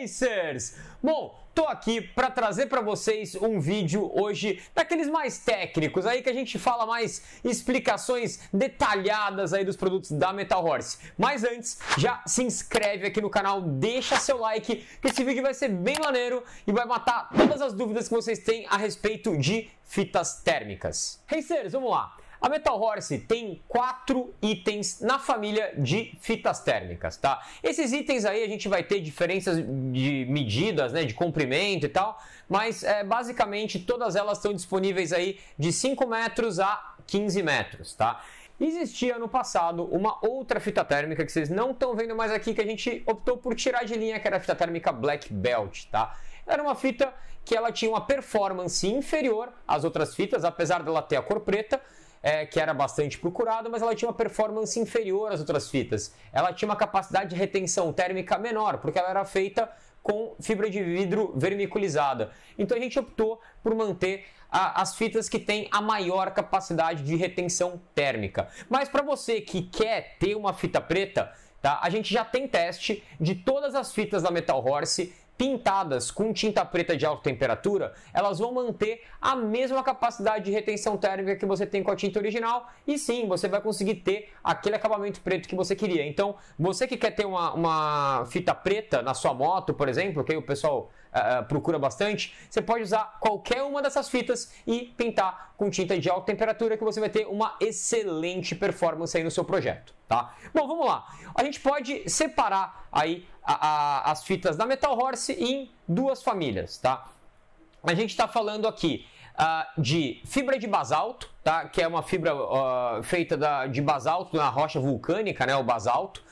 Racers! Bom, tô aqui para trazer para vocês um vídeo hoje daqueles mais técnicos aí que a gente fala mais explicações detalhadas aí dos produtos da Metal Horse. Mas antes, já se inscreve aqui no canal, deixa seu like, que esse vídeo vai ser bem maneiro e vai matar todas as dúvidas que vocês têm a respeito de fitas térmicas. Racers, vamos lá. A Metal Horse tem quatro itens na família de fitas térmicas, tá? Esses itens aí a gente vai ter diferenças de medidas, né, de comprimento e tal, mas é, basicamente todas elas estão disponíveis aí de 5 metros a 15 metros, tá? Existia no passado uma outra fita térmica que vocês não estão vendo mais aqui, que a gente optou por tirar de linha, que era a fita térmica Black Belt, tá? Era uma fita que ela tinha uma performance inferior às outras fitas, apesar dela ter a cor preta, é, que era bastante procurada, mas ela tinha uma performance inferior às outras fitas. Ela tinha uma capacidade de retenção térmica menor, porque ela era feita com fibra de vidro vermiculizada. Então a gente optou por manter a, as fitas que têm a maior capacidade de retenção térmica. Mas para você que quer ter uma fita preta, tá? A gente já tem teste de todas as fitas da Metal Horse pintadas com tinta preta de alta temperatura, elas vão manter a mesma capacidade de retenção térmica que você tem com a tinta original e sim, você vai conseguir ter aquele acabamento preto que você queria. Então, você que quer ter uma, uma fita preta na sua moto, por exemplo, que o pessoal ah, ah, procura bastante, você pode usar qualquer uma dessas fitas e pintar com tinta de alta temperatura que você vai ter uma excelente performance aí no seu projeto, tá? Bom, vamos lá. A gente pode separar aí a, a, as fitas da Metal Horse em duas famílias, tá? A gente está falando aqui uh, de fibra de basalto, tá? Que é uma fibra uh, feita da, de basalto na rocha vulcânica, né? O basalto.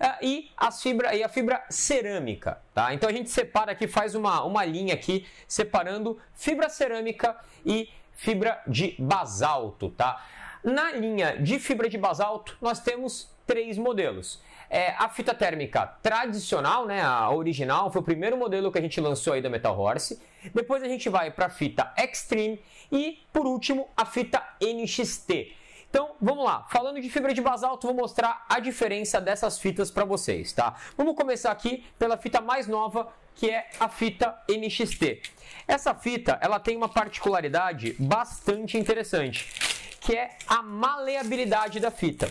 É, e, as fibra, e a fibra cerâmica. Tá? Então a gente separa aqui, faz uma, uma linha aqui, separando fibra cerâmica e fibra de basalto. Tá? Na linha de fibra de basalto, nós temos três modelos. É, a fita térmica tradicional, né, a original, foi o primeiro modelo que a gente lançou aí da Metal Horse. Depois a gente vai para a fita Extreme e, por último, a fita NXT. Então, vamos lá. Falando de fibra de basalto, vou mostrar a diferença dessas fitas para vocês, tá? Vamos começar aqui pela fita mais nova, que é a fita NXT. Essa fita, ela tem uma particularidade bastante interessante, que é a maleabilidade da fita.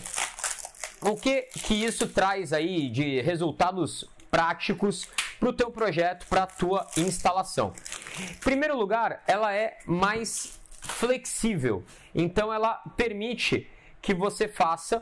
O que que isso traz aí de resultados práticos para o teu projeto, para a tua instalação? Em primeiro lugar, ela é mais flexível. Então ela permite que você faça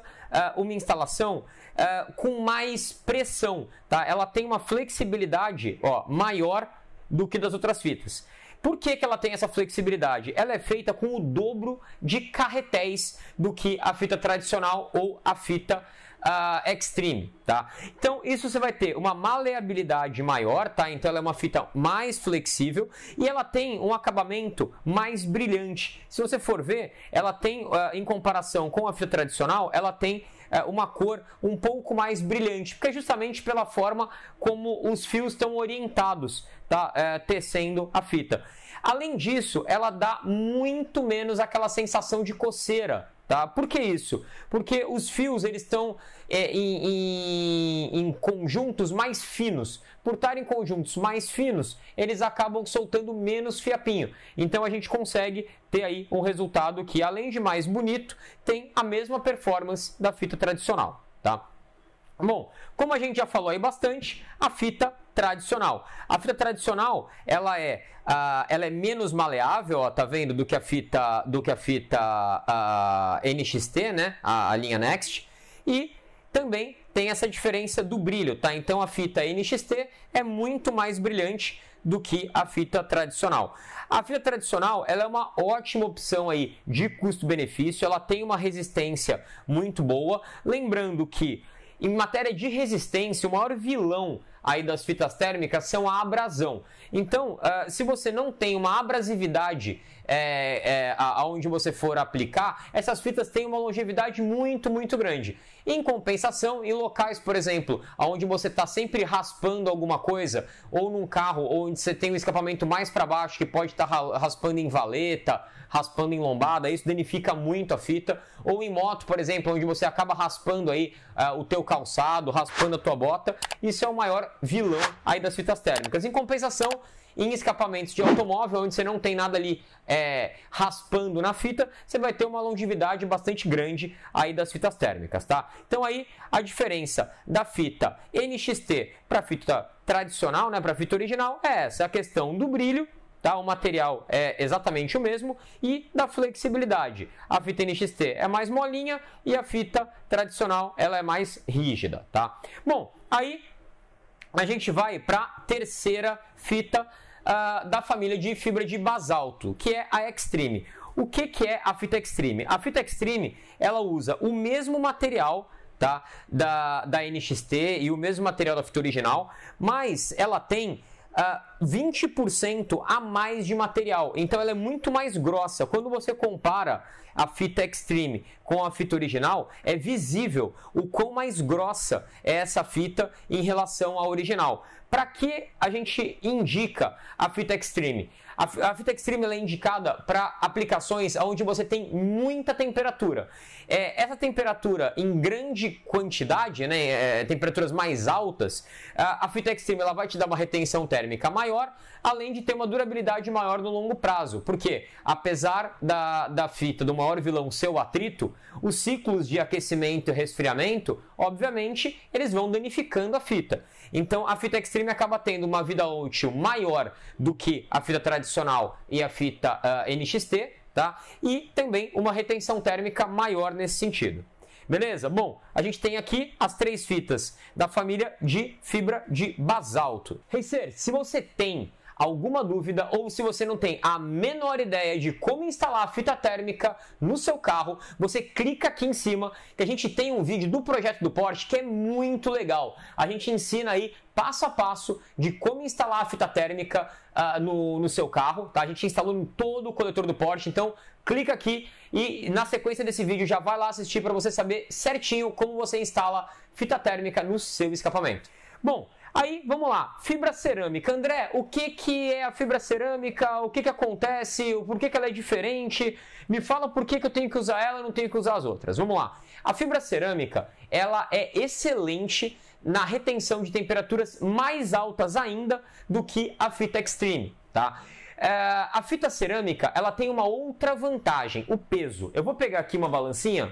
uh, uma instalação uh, com mais pressão, tá? Ela tem uma flexibilidade ó, maior do que das outras fitas. Por que, que ela tem essa flexibilidade? Ela é feita com o dobro de carretéis do que a fita tradicional ou a fita uh, Extreme, tá? Então isso você vai ter uma maleabilidade maior, tá? Então ela é uma fita mais flexível e ela tem um acabamento mais brilhante. Se você for ver, ela tem, uh, em comparação com a fita tradicional, ela tem eh, uma cor um pouco mais brilhante, porque é justamente pela forma como os fios estão orientados, tá? Eh, tecendo a fita. Além disso, ela dá muito menos aquela sensação de coceira Tá? Por que isso? Porque os fios eles estão é, em, em, em, conjuntos mais finos. Por estar em conjuntos mais finos, eles acabam soltando menos fiapinho. Então a gente consegue ter aí um resultado que, além de mais bonito, tem a mesma performance da fita tradicional. Tá? Bom, como a gente já falou aí bastante, a fita tradicional. A fita tradicional, ela é, uh, ela é menos maleável, ó, tá vendo, do que a fita, do que a fita uh, ah, NXT, né, a, a linha Next, e também tem essa diferença do brilho, tá? Então a fita NXT é muito mais brilhante do que a fita tradicional. A fita tradicional ela é uma ótima opção aí de custo-benefício, ela tem uma resistência muito boa. Lembrando que em matéria de resistência, o maior vilão aí das fitas térmicas são a abrasão. Então, ah, se você não tem uma abrasividade é, é, aonde você for aplicar, essas fitas têm uma longevidade muito, muito grande. Em compensação, em locais, por exemplo, aonde você está sempre raspando alguma coisa, ou num carro onde você tem um escapamento mais para baixo, que pode estar tá raspando em valeta, raspando em lombada, isso danifica muito a fita. Ou em moto, por exemplo, onde você acaba raspando aí uh, o teu calçado, raspando a tua bota, isso é o maior vilão aí das fitas térmicas. Em compensação, em escapamentos de automóvel, onde você não tem nada ali é, raspando na fita, você vai ter uma longevidade bastante grande aí das fitas térmicas, tá? Então aí a diferença da fita NXT para fita tradicional, né, para fita original, é essa, é a questão do brilho Tá? O material é exatamente o mesmo e da flexibilidade. A fita NXT é mais molinha e a fita tradicional ela é mais rígida, tá? Bom, aí a gente vai para terceira fita uh, da família de fibra de basalto, que é a Extreme. O que, que é a fita Extreme? A fita Extreme ela usa o mesmo material tá, da, da NXT e o mesmo material da fita original, mas ela tem uh, ah, 20% a mais de material. Então ela é muito mais grossa. Quando você compara a fita Extreme com a fita original, é visível o quão mais grossa é essa fita em relação à original. Para que a gente indica a fita Extreme? A, fita Extreme é indicada para aplicações onde você tem muita temperatura. É, essa temperatura em grande quantidade, né, é, é, temperaturas mais altas, a, a fita Extreme ela vai te dar uma retenção térmica maior, além de ter uma durabilidade maior no longo prazo. Porque apesar da, da fita, de uma vilão, seu atrito, os ciclos de aquecimento e resfriamento, obviamente, eles vão danificando a fita. Então a fita Extreme acaba tendo uma vida útil maior do que a fita tradicional e a fita uh, ah, NXT, tá? E também uma retenção térmica maior nesse sentido. Beleza? Bom, a gente tem aqui as três fitas da família de fibra de basalto. Reiser, se você tem alguma dúvida ou se você não tem a menor ideia de como instalar a fita térmica no seu carro, você clica aqui em cima que a gente tem um vídeo do projeto do Porsche que é muito legal. A gente ensina aí passo a passo de como instalar a fita térmica uh, no, no seu carro. Tá? A gente instalou em todo o coletor do Porsche, então clica aqui e na sequência desse vídeo já vai lá assistir para você saber certinho como você instala fita térmica no seu escapamento. Bom, Aí, vamos lá, fibra cerâmica. André, o que, que é a fibra cerâmica? O que, que acontece? Por que, que ela é diferente? Me fala por que, que eu tenho que usar ela e não tenho que usar as outras. Vamos lá. A fibra cerâmica, ela é excelente na retenção de temperaturas mais altas ainda do que a fita extreme, tá? É, a fita cerâmica, ela tem uma outra vantagem, o peso. Eu vou pegar aqui uma balancinha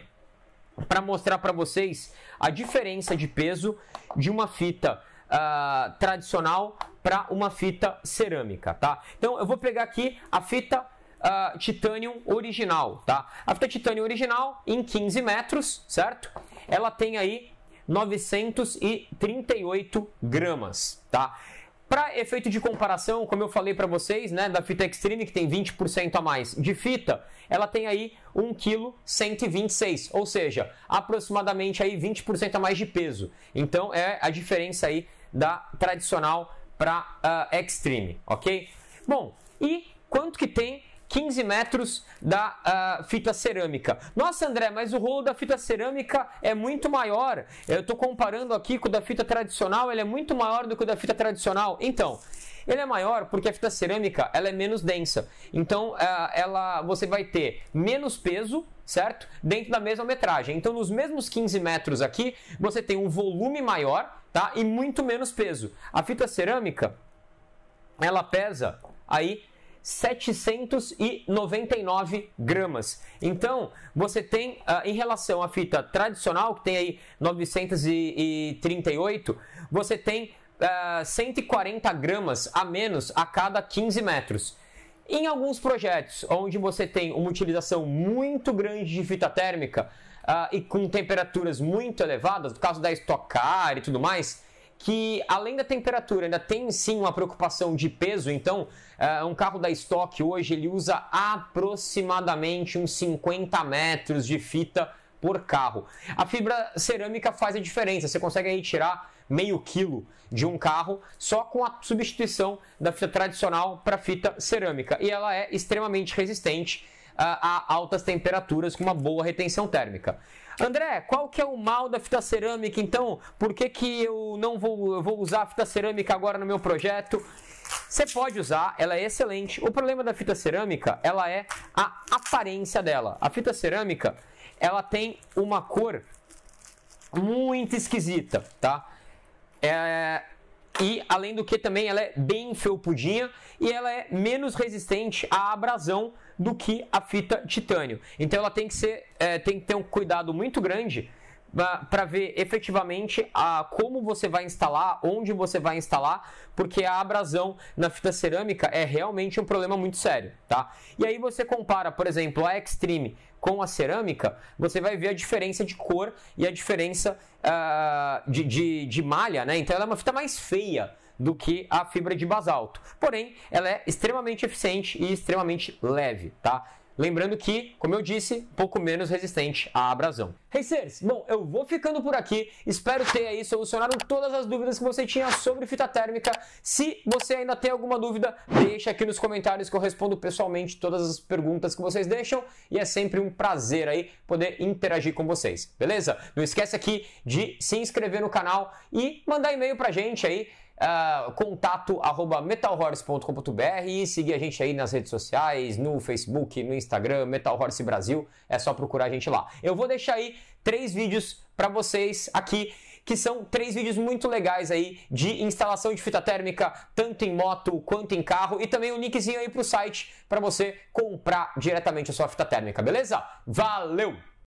para mostrar para vocês a diferença de peso de uma fita uh, tradicional para uma fita cerâmica, tá? Então eu vou pegar aqui a fita uh, titânio original, tá? A fita titânio original em 15 metros, certo? Ela tem aí 938 gramas, tá? Para efeito de comparação, como eu falei para vocês, né, da fita Extreme, que tem 20% a mais de fita, ela tem aí 1,126 kg, ou seja, aproximadamente aí 20% a mais de peso. Então é a diferença aí da tradicional para uh, ah, Extreme, ok? Bom, e quanto que tem 15 metros da uh, fita cerâmica. Nossa, André, mas o rolo da fita cerâmica é muito maior. Eu estou comparando aqui com o da fita tradicional, ele é muito maior do que o da fita tradicional. Então, ele é maior porque a fita cerâmica ela é menos densa. Então, uh, ela, você vai ter menos peso, certo? Dentro da mesma metragem. Então, nos mesmos 15 metros aqui, você tem um volume maior, tá? E muito menos peso. A fita cerâmica, ela pesa aí 799 gramas. Então, você tem, ah, em relação à fita tradicional, que tem aí 938, você tem 140 ah, gramas a menos a cada 15 metros. Em alguns projetos onde você tem uma utilização muito grande de fita térmica uh, e com temperaturas muito elevadas, no caso da Stock Car e tudo mais, que além da temperatura ainda tem sim uma preocupação de peso, então uh, um carro da Stock hoje ele usa aproximadamente uns 50 metros de fita por carro. A fibra cerâmica faz a diferença, você consegue aí tirar meio quilo de um carro só com a substituição da fita tradicional para fita cerâmica e ela é extremamente resistente a altas temperaturas com uma boa retenção térmica. André, qual que é o mal da fita cerâmica então? Por que, que eu não vou, eu vou usar a fita cerâmica agora no meu projeto? Você pode usar, ela é excelente. O problema da fita cerâmica, ela é a aparência dela. A fita cerâmica, ela tem uma cor muito esquisita, tá? É, e além do que também ela é bem felpudinha e ela é menos resistente à abrasão do que a fita titânio. Então ela tem que ser, é, tem que ter um cuidado muito grande para ver efetivamente a, como você vai instalar, onde você vai instalar, porque a abrasão na fita cerâmica é realmente um problema muito sério, tá? E aí você compara, por exemplo, a Extreme com a cerâmica, você vai ver a diferença de cor e a diferença uh, de, de, de malha, né? Então ela é uma fita mais feia do que a fibra de basalto. Porém, ela é extremamente eficiente e extremamente leve, tá? Lembrando que, como eu disse, um pouco menos resistente à abrasão. Racers, bom, eu vou ficando por aqui. Espero ter aí solucionado todas as dúvidas que você tinha sobre fita térmica. Se você ainda tem alguma dúvida, deixa aqui nos comentários que eu respondo pessoalmente todas as perguntas que vocês deixam e é sempre um prazer aí poder interagir com vocês, beleza? Não esquece aqui de se inscrever no canal e mandar e-mail pra gente aí uh, contato arroba metalhorse.com.br e seguir a gente aí nas redes sociais, no Facebook, no Instagram, Metal Horse Brasil, é só procurar a gente lá. Eu vou deixar aí três vídeos para vocês aqui, que são três vídeos muito legais aí de instalação de fita térmica, tanto em moto quanto em carro, e também um linkzinho aí pro site para você comprar diretamente a sua fita térmica, beleza? Valeu!